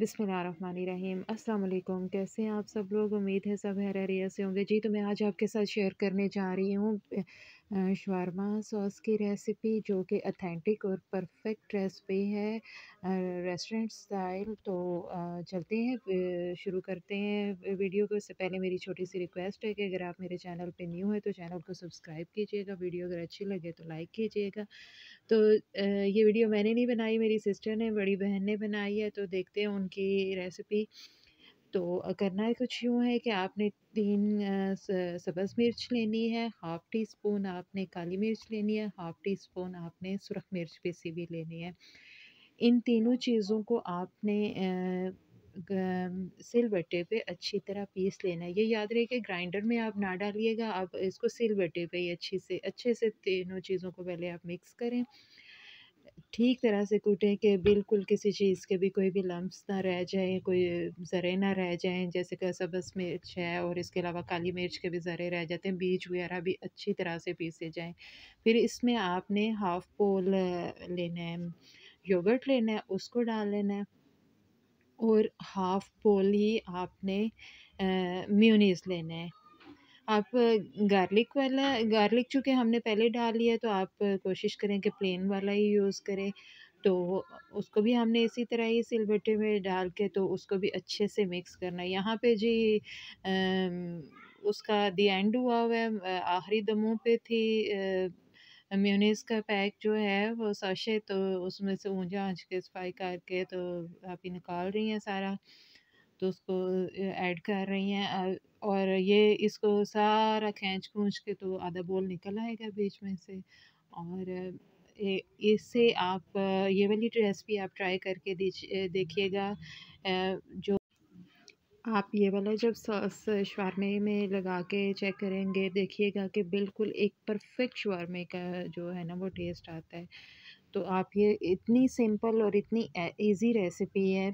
बिसमीम अस्सलाम कैसे हैं आप सब लोग उम्मीद है सब हैरियत से होंगे जी तो मैं आज आपके साथ शेयर करने जा रही हूँ शवारमा सॉस की रेसिपी जो कि अथेंटिक और परफेक्ट रेसिपी है रेस्टोरेंट स्टाइल तो चलते हैं शुरू करते हैं वीडियो को उससे पहले मेरी छोटी सी रिक्वेस्ट है कि अगर आप मेरे चैनल पे न्यू है तो चैनल को सब्सक्राइब कीजिएगा वीडियो अगर अच्छी लगे तो लाइक कीजिएगा तो ये वीडियो मैंने नहीं बनाई मेरी सिस्टर ने बड़ी बहन ने बनाई है तो देखते हैं उनकी रेसिपी तो करना है कुछ यूँ है कि आपने तीन सब्ज़ मिर्च लेनी है हाफ़ टी स्पून आपने काली मिर्च लेनी है हाफ़ टी स्पून आपने सुरख मिर्च पीसी भी लेनी है इन तीनों चीज़ों को आपने सिल बटे पे अच्छी तरह पीस लेना है ये याद रहे कि ग्राइंडर में आप ना डालिएगा आप इसको सिल बटे पे ही अच्छी से अच्छे से तीनों चीज़ों को पहले आप मिक्स करें ठीक तरह से कूटें कि बिल्कुल किसी चीज़ के भी कोई भी लम्स ना रह जाए कोई ज़रे ना रह जाएँ जैसे कि सबस मिर्च है और इसके अलावा काली मिर्च के भी ज़रे रह जाते हैं बीज वगैरह भी अच्छी तरह से पीसे जाएँ फिर इसमें आपने हाफ़ पोल लेना है योगर्ट लेना है उसको डाल लेना है और हाफ़ पोल ही आपने म्यूनीस लेना है आप गार्लिक वाला गार्लिक चूँकि हमने पहले डाल लिया तो आप कोशिश करें कि प्लेन वाला ही यूज़ करें तो उसको भी हमने इसी तरह ही सिलबट्टे में डाल के तो उसको भी अच्छे से मिक्स करना है यहाँ पे जी आ, उसका दी एंड हुआ हुआ है आखिरी दमों पे थी म्यूनिस का पैक जो है वो सशे तो उसमें से ऊँचा आँच के सफाई करके तो आप ही निकाल रही हैं सारा तो उसको ऐड कर रही हैं और ये इसको सारा खींच खूंच के तो आधा बोल निकल आएगा बीच में से और इससे आप ये वाली रेसिपी आप ट्राई करके देखिएगा जो आप ये वाला जब सॉस शवरमे में लगा के चेक करेंगे देखिएगा कि बिल्कुल एक परफेक्ट शवरमे का जो है ना वो टेस्ट आता है तो आप ये इतनी सिंपल और इतनी इजी रेसिपी है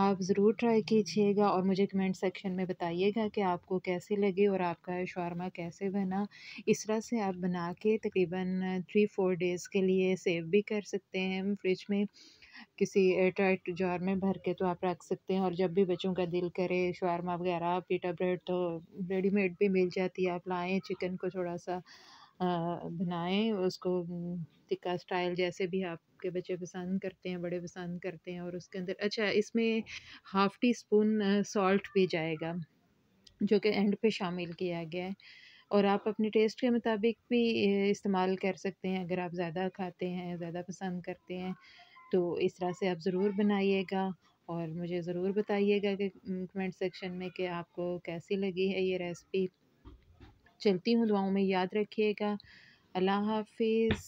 आप ज़रूर ट्राई कीजिएगा और मुझे कमेंट सेक्शन में बताइएगा कि आपको कैसे लगे और आपका शौरमा कैसे बना इस तरह से आप बना के तकरीबन थ्री फोर डेज़ के लिए सेव भी कर सकते हैं फ्रिज में किसी एयरटाइट जार में भर के तो आप रख सकते हैं और जब भी बच्चों का दिल करे शॉर्मा वगैरह पीटा ब्रेड तो रेडीमेड भी मिल जाती है आप लाएँ चिकन को थोड़ा सा बनाएं उसको टिक्का स्टाइल जैसे भी आपके बच्चे पसंद करते हैं बड़े पसंद करते हैं और उसके अंदर अच्छा इसमें हाफ़ टी स्पून सॉल्ट भी जाएगा जो कि एंड पे शामिल किया गया है और आप अपने टेस्ट के मुताबिक भी इस्तेमाल कर सकते हैं अगर आप ज़्यादा खाते हैं ज़्यादा पसंद करते हैं तो इस तरह से आप ज़रूर बनाइएगा और मुझे ज़रूर बताइएगा कि कमेंट सेक्शन में कि आपको कैसी लगी है ये रेसिपी चलती हूँ दुआओं में याद रखिएगा अल्लाह हाफिज़